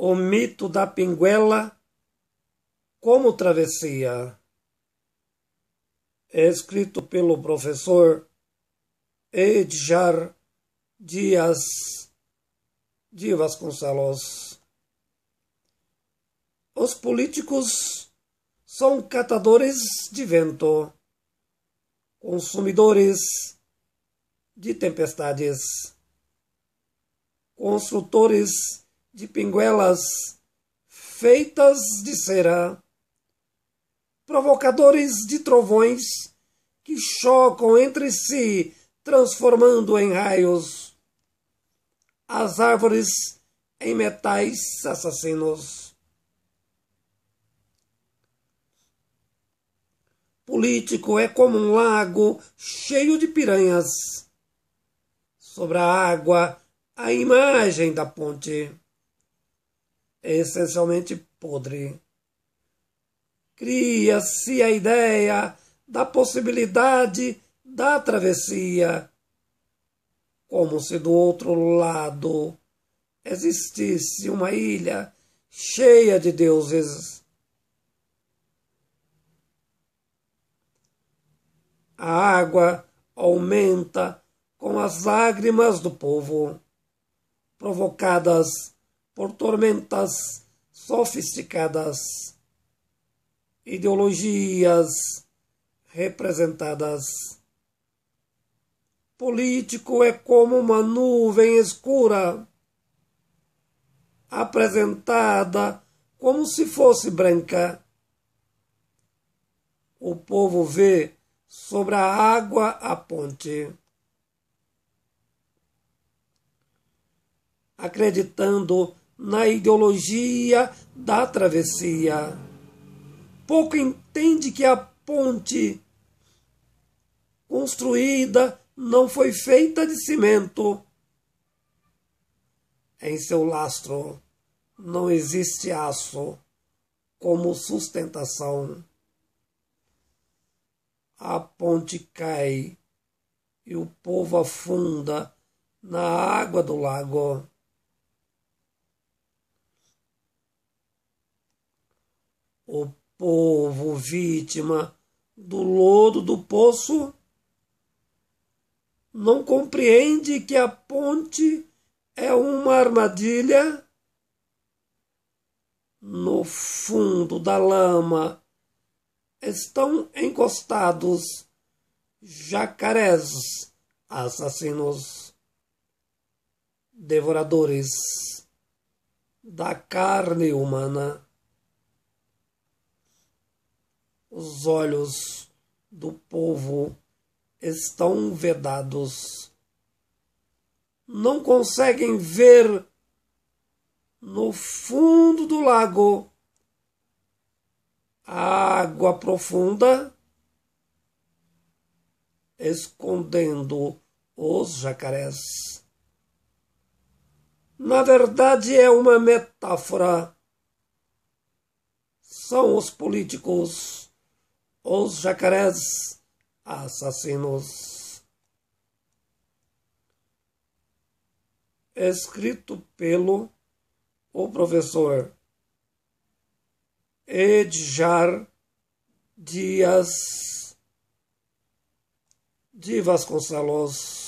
o mito da Pinguela como travessia. É escrito pelo professor Edgar Dias de Vasconcelos. Os políticos são catadores de vento, consumidores de tempestades, construtores de pinguelas feitas de cera, provocadores de trovões que chocam entre si, transformando em raios as árvores em metais assassinos. Político é como um lago cheio de piranhas. Sobre a água, a imagem da ponte é essencialmente podre. Cria-se a ideia da possibilidade da travessia, como se do outro lado existisse uma ilha cheia de deuses. A água aumenta com as lágrimas do povo, provocadas por tormentas sofisticadas, ideologias representadas. Político é como uma nuvem escura, apresentada como se fosse branca. O povo vê sobre a água a ponte. Acreditando na ideologia da travessia. Pouco entende que a ponte construída não foi feita de cimento. Em seu lastro não existe aço como sustentação. A ponte cai e o povo afunda na água do lago. o povo vítima do lodo do poço não compreende que a ponte é uma armadilha? No fundo da lama estão encostados jacarés assassinos, devoradores da carne humana. os olhos do povo estão vedados. Não conseguem ver no fundo do lago a água profunda escondendo os jacarés. Na verdade, é uma metáfora. São os políticos os jacarés assassinos. Escrito pelo o professor Edjar Dias de Vasconcelos.